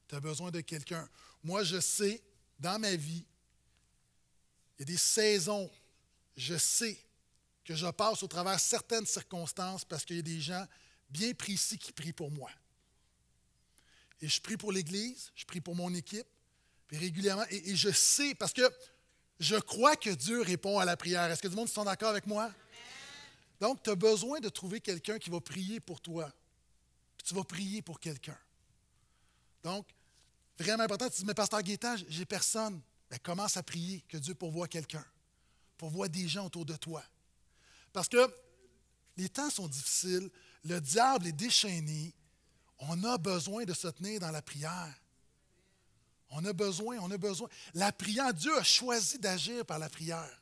Tu as besoin de quelqu'un. Moi, je sais, dans ma vie, il y a des saisons. Je sais que je passe au travers certaines circonstances parce qu'il y a des gens bien précis qui prient pour moi. Et je prie pour l'Église, je prie pour mon équipe, puis régulièrement, et, je sais, parce que je crois que Dieu répond à la prière. Est-ce que le monde sont d'accord avec moi? Donc, tu as besoin de trouver quelqu'un qui va prier pour toi. Puis tu vas prier pour quelqu'un. Donc, vraiment important, tu dis, mais pasteur je j'ai personne. Ben, commence à prier que Dieu pourvoie quelqu'un, pourvoie des gens autour de toi. Parce que les temps sont difficiles, le diable est déchaîné, on a besoin de se tenir dans la prière. On a besoin, on a besoin. La prière, Dieu a choisi d'agir par la prière.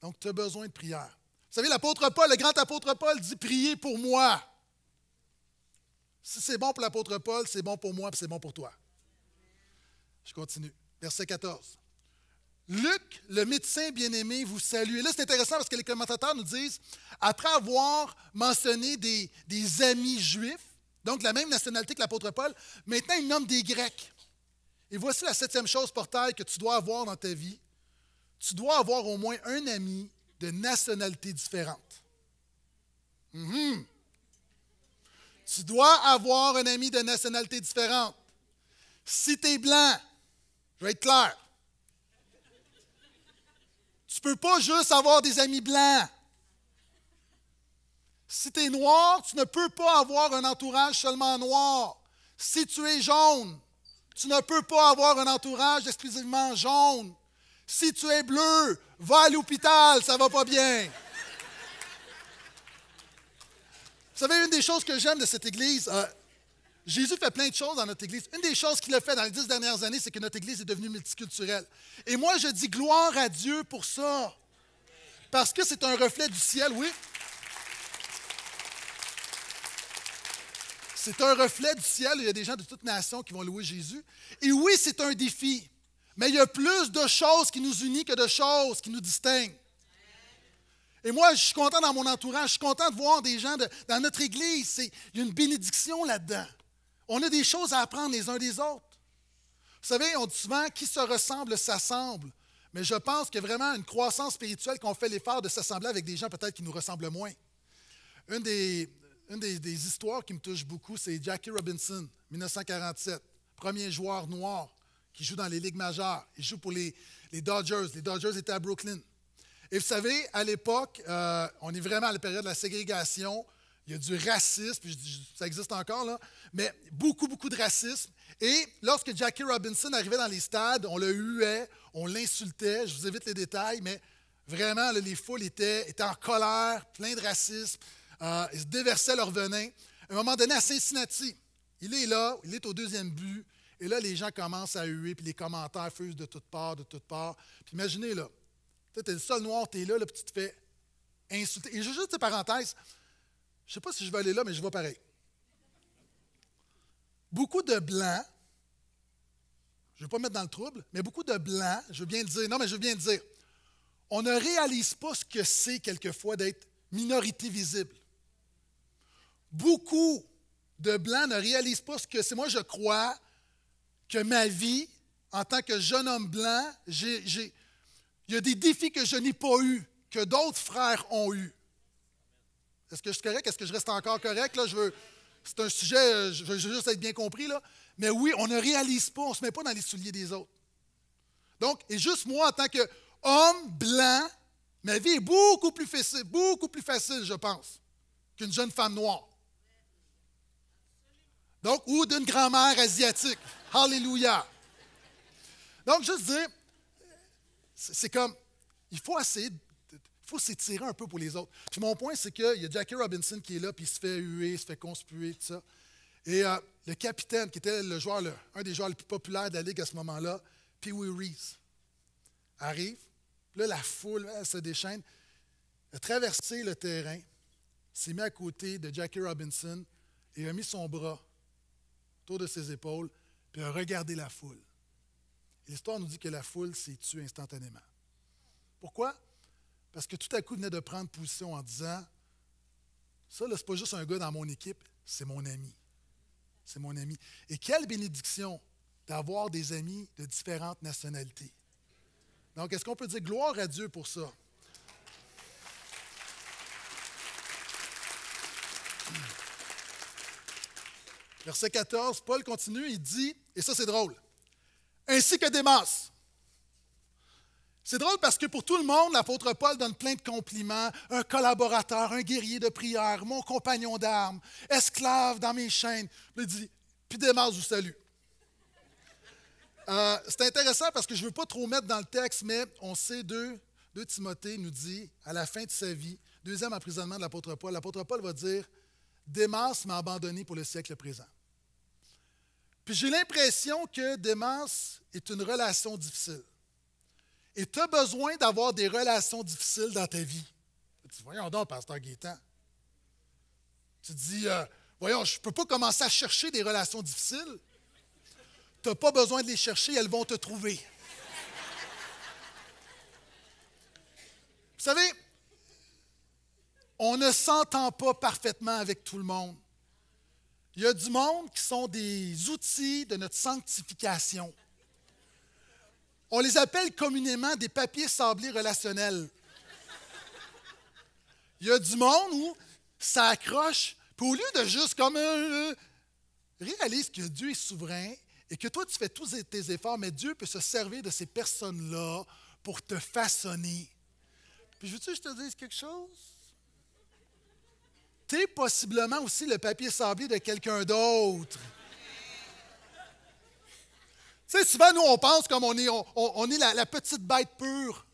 Donc, tu as besoin de prière. Vous savez, l'apôtre Paul, le grand apôtre Paul dit Priez pour moi. Si c'est bon pour l'apôtre Paul, c'est bon pour moi, c'est bon pour toi. Je continue verset 14. Luc, le médecin bien-aimé, vous salue. Et là, c'est intéressant parce que les commentateurs nous disent, après avoir mentionné des, amis juifs, donc la même nationalité que l'apôtre Paul, maintenant il nomme des Grecs. Et voici la septième chose, portail, que tu dois avoir dans ta vie. Tu dois avoir au moins un ami de nationalité différente. Mhm. Tu dois avoir un ami de nationalité différente. Si tu es blanc, je vais être clair. Tu ne peux pas juste avoir des amis blancs. Si tu es noir, tu ne peux pas avoir un entourage seulement noir. Si tu es jaune, tu ne peux pas avoir un entourage exclusivement jaune. Si tu es bleu, va à l'hôpital, ça va pas bien. Vous savez, une des choses que j'aime de cette Église, euh, Jésus fait plein de choses dans notre Église. Une des choses qu'il a fait dans les dix dernières années, c'est que notre Église est devenue multiculturelle. Et moi, je dis gloire à Dieu pour ça. Parce que c'est un reflet du ciel, oui. C'est un reflet du ciel. Il y a des gens de toutes nations qui vont louer Jésus. Et oui, c'est un défi. Mais il y a plus de choses qui nous unissent que de choses qui nous distinguent. Et moi, je suis content dans mon entourage. Je suis content de voir des gens dans notre Église. Il y a une bénédiction là-dedans. On a des choses à apprendre les uns des autres. Vous savez, on dit souvent qui se ressemble s'assemble. Mais je pense que vraiment une croissance spirituelle qu'on fait l'effort de s'assembler avec des gens peut-être qui nous ressemblent moins. Une des, une des, histoires qui me touche beaucoup, c'est Jackie Robinson, 1947, premier joueur noir qui joue dans les ligues majeures. Il joue pour les, Dodgers. Les Dodgers étaient à Brooklyn. Et vous savez, à l'époque, euh, on est vraiment à la période de la ségrégation il y a du racisme, ça existe encore, là, mais beaucoup, beaucoup de racisme. Et lorsque Jackie Robinson arrivait dans les stades, on le huait, on l'insultait, je vous évite les détails, mais vraiment, les foules étaient, en colère, plein de racisme, euh, ils se déversaient leur venin. À un moment donné, à Cincinnati, il est là, il est au deuxième but, et là, les gens commencent à huer, puis les commentaires fusent de toutes parts, de toutes parts. Puis imaginez, là, tu es le seul noir, tu es là, puis tu te fais insulter. Et juste une parenthèses, je ne sais pas si je vais aller là, mais je vais pareil. Beaucoup de blancs, je ne veux pas mettre dans le trouble, mais beaucoup de blancs, je veux bien dire, non, mais je veux bien dire, on ne réalise pas ce que c'est quelquefois d'être minorité visible. Beaucoup de blancs ne réalisent pas ce que c'est. Moi, je crois que ma vie, en tant que jeune homme blanc, il y a des défis que je n'ai pas eus, que d'autres frères ont eus. Est-ce que je suis correct? Est-ce que je reste encore correct? Là, je veux, c'est un sujet, je veux juste être bien compris. Là. Mais oui, on ne réalise pas, on ne se met pas dans les souliers des autres. Donc, et juste moi, en tant qu'homme blanc, ma vie est beaucoup plus facile, beaucoup plus facile, je pense, qu'une jeune femme noire. Donc, ou d'une grand-mère asiatique. Alléluia. Donc, juste dire, c'est comme, il faut essayer de faut s'étirer un peu pour les autres. Puis mon point, c'est qu'il y a Jackie Robinson qui est là, puis il se fait huer, il se fait conspuer, tout ça. Et euh, le capitaine, qui était le joueur, un des joueurs les plus populaires de la Ligue à ce moment-là, Pee Wee Reese, arrive. Là, la foule elle, se déchaîne. a traversé le terrain, s'est mis à côté de Jackie Robinson et a mis son bras autour de ses épaules, puis a regardé la foule. L'histoire nous dit que la foule s'est tue instantanément. Pourquoi? Parce que tout à coup, il venait de prendre position en disant Ça, là, c'est pas juste un gars dans mon équipe, c'est mon ami. C'est mon ami. Et quelle bénédiction d'avoir des amis de différentes nationalités. Donc, est-ce qu'on peut dire gloire à Dieu pour ça? Verset 14, Paul continue, il dit, et ça c'est drôle, ainsi que des masses. » C'est drôle parce que pour tout le monde, l'apôtre Paul donne plein de compliments. Un collaborateur, un guerrier de prière, mon compagnon d'armes, esclave dans mes chaînes. Il dit, puis démarre je vous salue. Euh, c'est intéressant parce que je ne veux pas trop mettre dans le texte, mais on sait deux, Timothée nous dit, à la fin de sa vie, deuxième emprisonnement de l'apôtre Paul, l'apôtre Paul va dire, Démas m'a abandonné pour le siècle présent. Puis j'ai l'impression que Démas est une relation difficile. Et tu as besoin d'avoir des relations difficiles dans ta vie. Tu dis, voyons donc, pasteur Gaétan. Tu dis, euh, voyons, je ne peux pas commencer à chercher des relations difficiles. Tu n'as pas besoin de les chercher, elles vont te trouver. Vous savez, on ne s'entend pas parfaitement avec tout le monde. Il y a du monde qui sont des outils de notre sanctification. On les appelle communément des papiers sablés relationnels. Il y a du monde où ça accroche, au lieu de juste comme un euh, euh, réalise que Dieu est souverain et que toi tu fais tous tes efforts, mais Dieu peut se servir de ces personnes-là pour te façonner. Puis veux-tu je te dise quelque chose? Tu es possiblement aussi le papier sablé de quelqu'un d'autre souvent, nous, on pense comme on est, on, est la, petite bête pure.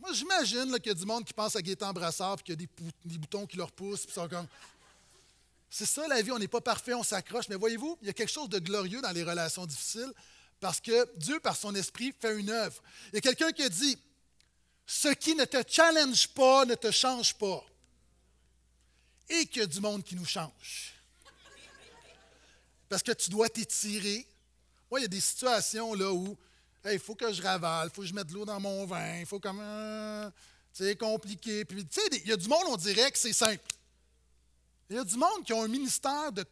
Moi, j'imagine qu'il y a du monde qui pense à Gaétan Brassard, puis qu'il y a des, boutons qui leur poussent, puis sont comme. C'est ça la vie, on n'est pas parfait, on s'accroche. Mais voyez-vous, il y a quelque chose de glorieux dans les relations difficiles parce que Dieu, par son esprit, fait une œuvre. Il y a quelqu'un qui a dit Ce qui ne te challenge pas ne te change pas. Et qu'il y a du monde qui nous change. Parce que tu dois t'étirer, il y a des situations là où il faut que je ravale, il faut que je mette de l'eau dans mon vin, il faut comme. c'est euh, compliqué. Puis, il y a du monde, on dirait que c'est simple. Il y a du monde qui a un ministère de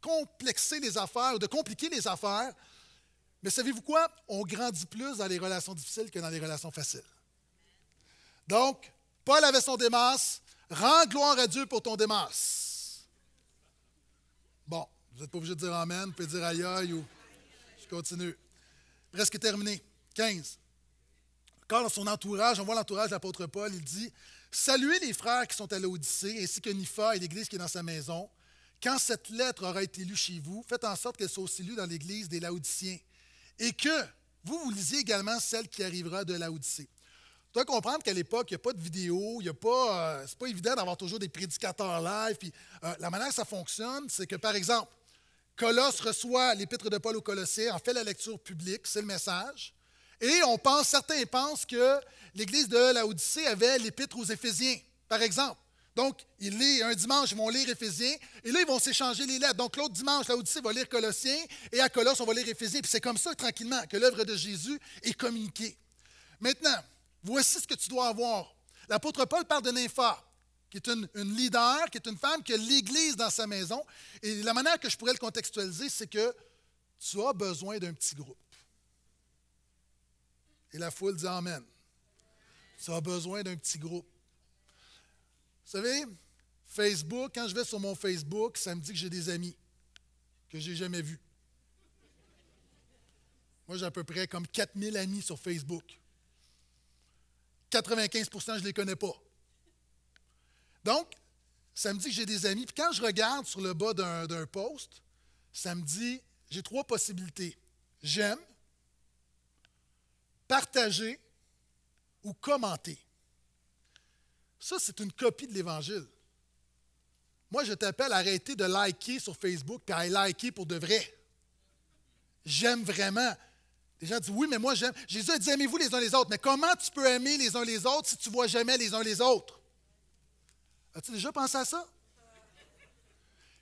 complexer les affaires, de compliquer les affaires. Mais savez-vous quoi? On grandit plus dans les relations difficiles que dans les relations faciles. Donc, Paul avait son démas. Rends gloire à Dieu pour ton démas. Bon, vous n'êtes pas obligé de dire Amen, vous pouvez dire aïe aïe ou continue. Presque terminé. 15. Quand dans son entourage, on voit l'entourage de l'apôtre Paul, il dit Saluez les frères qui sont à l'Odyssée, ainsi que Nipha et l'église qui est dans sa maison. Quand cette lettre aura été lue chez vous, faites en sorte qu'elle soit aussi lue dans l'église des Laodiciens. Et que vous, vous lisiez également celle qui arrivera de Laodicée. Tu dois comprendre qu'à l'époque, il n'y a pas de vidéo, il n'y a pas. Euh, c'est pas évident d'avoir toujours des prédicateurs live. Puis, euh, la manière que ça fonctionne, c'est que, par exemple, Colosse reçoit l'épître de Paul aux Colossiens, en fait la lecture publique, c'est le message. Et on pense, certains pensent que l'église de la Odyssée avait l'épître aux Éphésiens, par exemple. Donc, ils lisent un dimanche, ils vont lire Éphésiens, et là, ils vont s'échanger les lettres. Donc, l'autre dimanche, la Odyssée va lire Colossiens, et à Colosse, on va lire Éphésiens. Puis c'est comme ça, tranquillement, que l'œuvre de Jésus est communiquée. Maintenant, voici ce que tu dois avoir. L'apôtre Paul parle de Nympha qui est une, leader, qui est une femme qui a l'Église dans sa maison. Et la manière que je pourrais le contextualiser, c'est que tu as besoin d'un petit groupe. Et la foule dit Amen. Tu as besoin d'un petit groupe. Vous savez, Facebook, quand je vais sur mon Facebook, ça me dit que j'ai des amis que j'ai jamais vus. Moi, j'ai à peu près comme 4000 amis sur Facebook. 95 je ne les connais pas. Donc, ça me dit que j'ai des amis. Puis quand je regarde sur le bas d'un post, ça me dit j'ai trois possibilités. J'aime, partager ou commenter. Ça, c'est une copie de l'Évangile. Moi, je t'appelle à arrêter de liker sur Facebook puis à liker pour de vrai. J'aime vraiment. Les gens disent oui, mais moi j'aime. Jésus a dit aimez-vous les uns les autres. Mais comment tu peux aimer les uns les autres si tu ne vois jamais les uns les autres? As-tu déjà pensé à ça?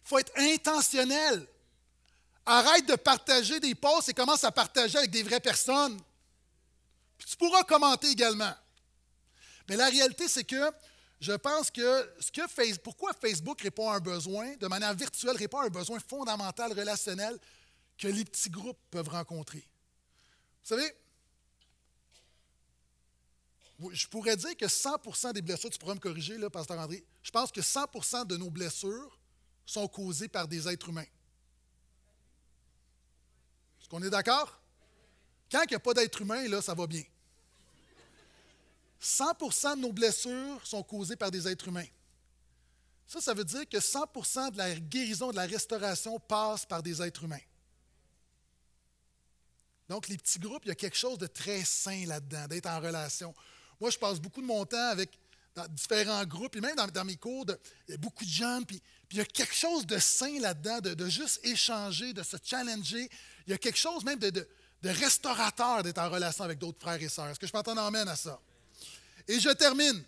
Il faut être intentionnel. Arrête de partager des posts et commence à partager avec des vraies personnes. tu pourras commenter également. Mais la réalité, c'est que je pense que, ce que Facebook, pourquoi Facebook répond à un besoin, de manière virtuelle, répond à un besoin fondamental relationnel que les petits groupes peuvent rencontrer. Vous savez, je pourrais dire que 100 des blessures, tu pourras me corriger, là, Pasteur André, je pense que 100 de nos blessures sont causées par des êtres humains. Est-ce qu'on est, d'accord? Quand il n'y a pas d'êtres humains, là, ça va bien. 100 de nos blessures sont causées par des êtres humains. Ça, ça veut dire que 100 de la guérison, de la restauration passe par des êtres humains. Donc, les petits groupes, il y a quelque chose de très sain là-dedans, d'être en relation. Moi, je passe beaucoup de mon temps avec dans différents groupes, et même dans, mes cours, il y a beaucoup de gens, puis, il y a quelque chose de sain là-dedans, de, juste échanger, de se challenger. Il y a quelque chose même de, de, de restaurateur d'être en relation avec d'autres frères et sœurs. Est-ce que je peux entendre amène à ça? Et je termine.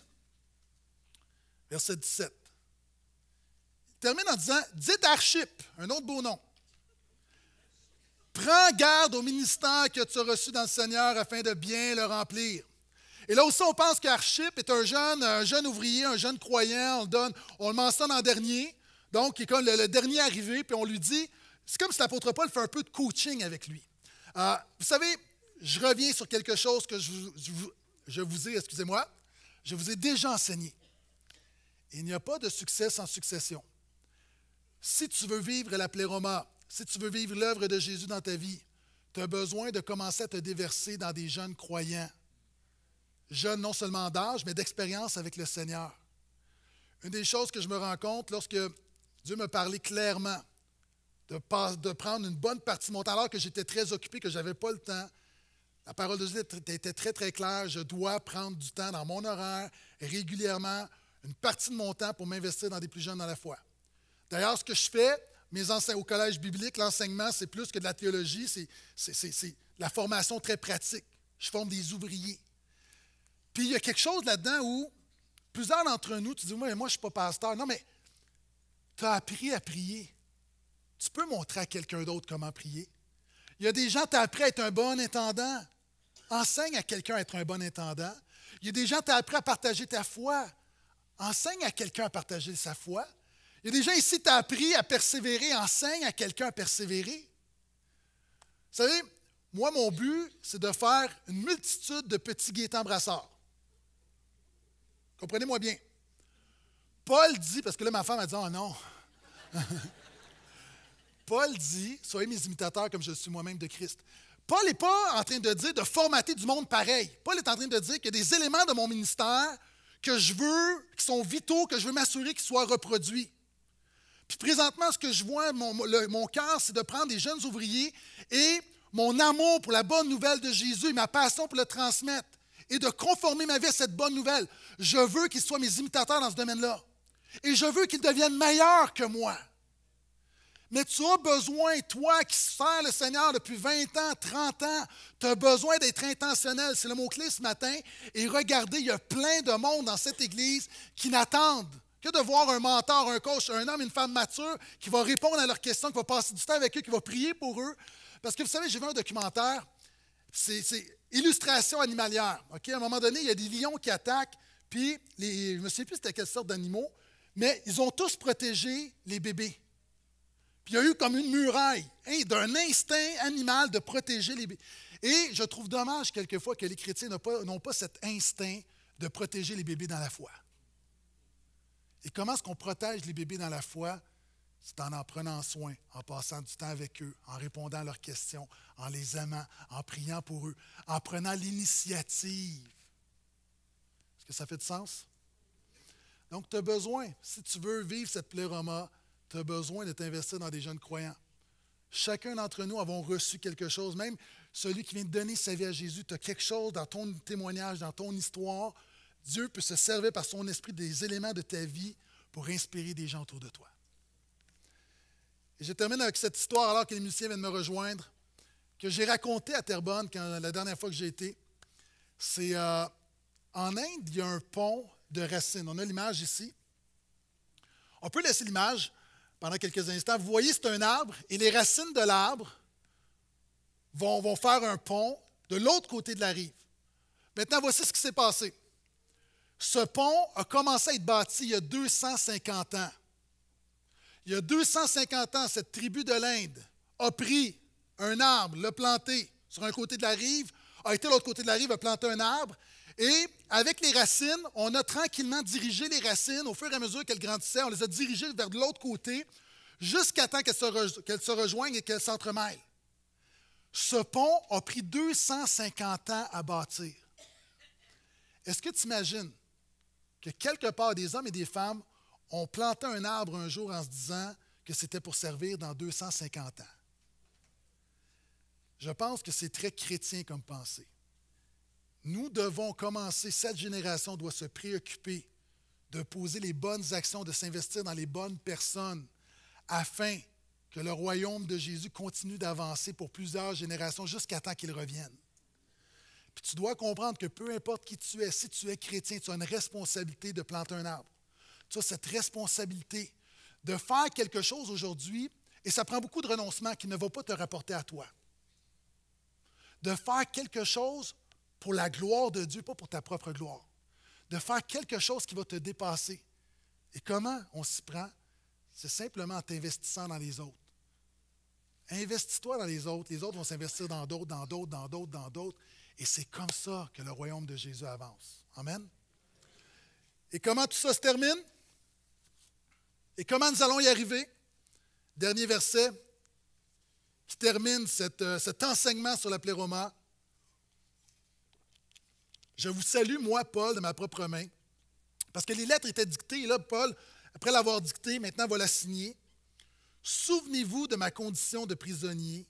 Verset 17. Il termine en disant Dites Archip, un autre beau nom. Prends garde au ministère que tu as reçu dans le Seigneur afin de bien le remplir. Et là aussi, on pense qu'Archip est un jeune, jeune ouvrier, un jeune croyant. On le, donne, on le mentionne en dernier. Donc, il est comme le, dernier arrivé. Puis on lui dit, c'est comme si l'apôtre Paul fait un peu de coaching avec lui. Euh, vous savez, je reviens sur quelque chose que je, je, vous ai, excusez-moi, je vous ai déjà enseigné. Il n'y a pas de succès sans succession. Si tu veux vivre la pléroma, si tu veux vivre l'œuvre de Jésus dans ta vie, tu as besoin de commencer à te déverser dans des jeunes croyants, jeune non seulement d'âge, mais d'expérience avec le Seigneur. Une des choses que je me rends compte lorsque Dieu me parlait clairement de, prendre une bonne partie de mon temps, alors que j'étais très occupé, que je n'avais pas le temps, la parole de Dieu était très, très claire. Je dois prendre du temps dans mon horaire régulièrement, une partie de mon temps pour m'investir dans des plus jeunes dans la foi. D'ailleurs, ce que je fais, mes au collège biblique, l'enseignement, c'est plus que de la théologie, c'est la formation très pratique. Je forme des ouvriers. Puis il y a quelque chose là-dedans où plusieurs d'entre nous, tu dis, moi, moi je ne suis pas pasteur. Non, mais tu as appris à prier. Tu peux montrer à quelqu'un d'autre comment prier. Il y a des gens, tu as appris à être un bon intendant. Enseigne à quelqu'un à être un bon intendant. Il y a des gens, tu as appris à partager ta foi. Enseigne à quelqu'un à partager sa foi. Il y a des gens ici, tu as appris à persévérer. Enseigne à quelqu'un à persévérer. Vous savez, moi, mon but, c'est de faire une multitude de petits guettants brasseurs. Comprenez-moi bien. Paul dit, parce que là, ma femme a dit, oh non. Paul dit, soyez mes imitateurs comme je suis moi-même de Christ. Paul n'est pas en train de dire de formater du monde pareil. Paul est en train de dire qu'il y a des éléments de mon ministère que je veux, qui sont vitaux, que je veux m'assurer qu'ils soient reproduits. Puis présentement, ce que je vois, mon, mon cœur, c'est de prendre des jeunes ouvriers et mon amour pour la bonne nouvelle de Jésus et ma passion pour le transmettre et de conformer ma vie à cette bonne nouvelle. Je veux qu'ils soient mes imitateurs dans ce domaine-là. Et je veux qu'ils deviennent meilleurs que moi. Mais tu as besoin, toi qui sers le Seigneur depuis 20 ans, 30 ans, tu as besoin d'être intentionnel. C'est le mot-clé ce matin. Et regardez, il y a plein de monde dans cette Église qui n'attendent que de voir un mentor, un coach, un homme, une femme mature qui va répondre à leurs questions, qui va passer du temps avec eux, qui va prier pour eux. Parce que vous savez, j'ai vu un documentaire. C'est Illustration animalière. À un moment donné, il y a des lions qui attaquent, puis les, je ne sais plus c'était quelle sorte d'animaux, mais ils ont tous protégé les bébés. Puis il y a eu comme une muraille hein, d'un instinct animal de protéger les bébés. Et je trouve dommage quelquefois que les chrétiens n'ont pas, pas, cet instinct de protéger les bébés dans la foi. Et comment est-ce qu'on protège les bébés dans la foi c'est en en prenant soin, en passant du temps avec eux, en répondant à leurs questions, en les aimant, en priant pour eux, en prenant l'initiative. Est-ce que ça fait du sens? Donc, tu as besoin, si tu veux vivre cette pléroma, tu as besoin de t'investir dans des jeunes croyants. Chacun d'entre nous avons reçu quelque chose, même celui qui vient de donner sa vie à Jésus, tu as quelque chose dans ton témoignage, dans ton histoire. Dieu peut se servir par son esprit des éléments de ta vie pour inspirer des gens autour de toi je termine avec cette histoire, alors que les musiciens viennent me rejoindre, que j'ai racontée à Terrebonne quand, la dernière fois que j'ai été. C'est euh, en Inde, il y a un pont de racines. On a l'image ici. On peut laisser l'image pendant quelques instants. Vous voyez, c'est un arbre et les racines de l'arbre vont faire un pont de l'autre côté de la rive. Maintenant, voici ce qui s'est passé. Ce pont a commencé à être bâti il y a 250 ans il y a 250 ans, cette tribu de l'Inde a pris un arbre, l'a planté sur un côté de la rive, a été à l'autre côté de la rive, a planté un arbre, et avec les racines, on a tranquillement dirigé les racines au fur et à mesure qu'elles grandissaient, on les a dirigées vers l'autre côté jusqu'à temps qu'elles se, se rejoignent et qu'elles s'entremêlent. Ce pont a pris 250 ans à bâtir. Est-ce que tu imagines que quelque part des hommes et des femmes on plantait un arbre un jour en se disant que c'était pour servir dans 250 ans. Je pense que c'est très chrétien comme pensée. Nous devons commencer, cette génération doit se préoccuper de poser les bonnes actions, de s'investir dans les bonnes personnes, afin que le royaume de Jésus continue d'avancer pour plusieurs générations jusqu'à temps qu'il revienne. Puis tu dois comprendre que peu importe qui tu es, si tu es chrétien, tu as une responsabilité de planter un arbre tu as cette responsabilité de faire quelque chose aujourd'hui, et ça prend beaucoup de renoncement qui ne va pas te rapporter à toi. De faire quelque chose pour la gloire de Dieu, pas pour ta propre gloire. De faire quelque chose qui va te dépasser. Et comment on s'y prend? C'est simplement en t'investissant dans les autres. Investis-toi dans les autres. Les autres vont s'investir dans d'autres, dans d'autres, dans d'autres, dans d'autres. Et c'est comme ça que le royaume de Jésus avance. Amen. Et comment tout ça se termine? Et comment nous allons y arriver? Dernier verset qui termine euh, cet enseignement sur la pléroma. Je vous salue, moi, Paul, de ma propre main. Parce que les lettres étaient dictées, et là, Paul, après l'avoir dictée, maintenant va la signer. Souvenez-vous de ma condition de prisonnier.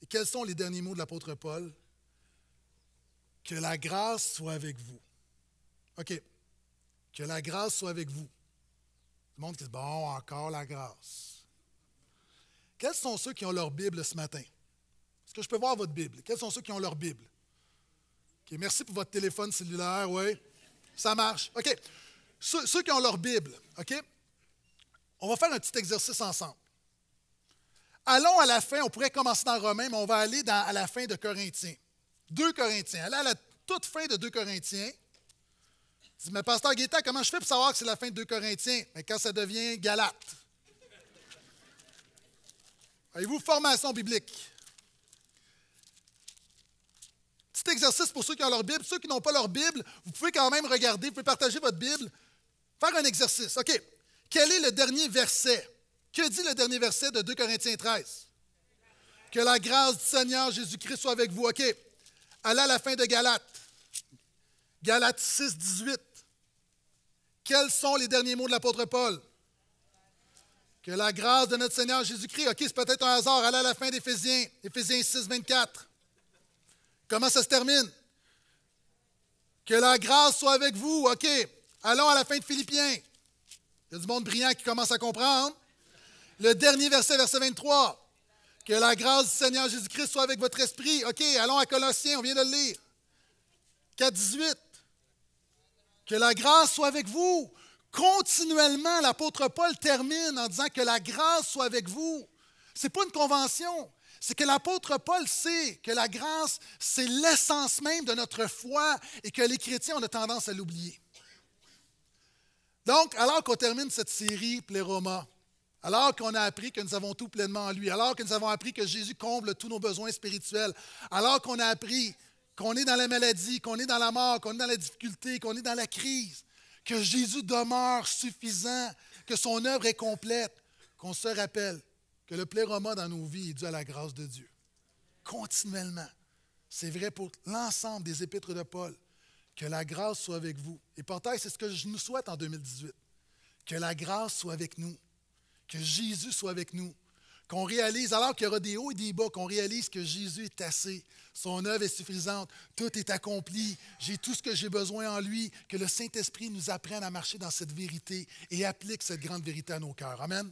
Et quels sont les derniers mots de l'apôtre Paul? Que la grâce soit avec vous. OK. Que la grâce soit avec vous monde qui dit Bon, encore la grâce. Quels sont ceux qui ont leur Bible ce matin? Est-ce que je peux voir votre Bible? Quels sont ceux qui ont leur Bible? OK, merci pour votre téléphone cellulaire, oui. Ça marche. OK. Ceux, qui ont leur Bible, OK? On va faire un petit exercice ensemble. Allons à la fin, on pourrait commencer dans Romains, mais on va aller à la fin de Corinthiens. Deux Corinthiens. Allez à la toute fin de deux Corinthiens mais pasteur Guetta, comment je fais pour savoir que c'est la fin de 2 Corinthiens? Mais quand ça devient Galate. Avez-vous formation biblique? Petit exercice pour ceux qui ont leur Bible. Ceux qui n'ont pas leur Bible, vous pouvez quand même regarder, vous pouvez partager votre Bible. Faire un exercice. OK. Quel est le dernier verset? Que dit le dernier verset de 2 Corinthiens 13? Que la grâce du Seigneur Jésus-Christ soit avec vous. OK. Allez à la fin de Galate. Galate 6, 18. Quels sont les derniers mots de l'apôtre Paul? Que la grâce de notre Seigneur Jésus-Christ, ok, c'est peut-être un hasard, allez à la fin d'Éphésiens, Éphésiens 6, 24. Comment ça se termine? Que la grâce soit avec vous, ok. Allons à la fin de Philippiens. Il y a du monde brillant qui commence à comprendre. Le dernier verset, verset 23. Que la grâce du Seigneur Jésus-Christ soit avec votre esprit. OK, allons à Colossiens, on vient de le lire. 4, 18. Que la grâce soit avec vous. Continuellement, l'apôtre Paul termine en disant que la grâce soit avec vous. Ce n'est pas une convention. C'est que l'apôtre Paul sait que la grâce, c'est l'essence même de notre foi et que les chrétiens ont tendance à l'oublier. Donc, alors qu'on termine cette série Pléroma, alors qu'on a appris que nous avons tout pleinement en lui, alors que nous avons appris que Jésus comble tous nos besoins spirituels, alors qu'on a appris qu'on est dans la maladie, qu'on est dans la mort, qu'on est dans la difficulté, qu'on est dans la crise, que Jésus demeure suffisant, que son œuvre est complète, qu'on se rappelle que le pléroma dans nos vies est dû à la grâce de Dieu. Continuellement. C'est vrai pour l'ensemble des épîtres de Paul. Que la grâce soit avec vous. Et pourtant, c'est ce que je nous souhaite en 2018. Que la grâce soit avec nous. Que Jésus soit avec nous. Qu'on réalise, alors qu'il y aura des hauts et des bas, qu'on réalise que Jésus est assez, son œuvre est suffisante. Tout est accompli. J'ai tout ce que j'ai besoin en lui. Que le Saint-Esprit nous apprenne à marcher dans cette vérité et applique cette grande vérité à nos cœurs. Amen.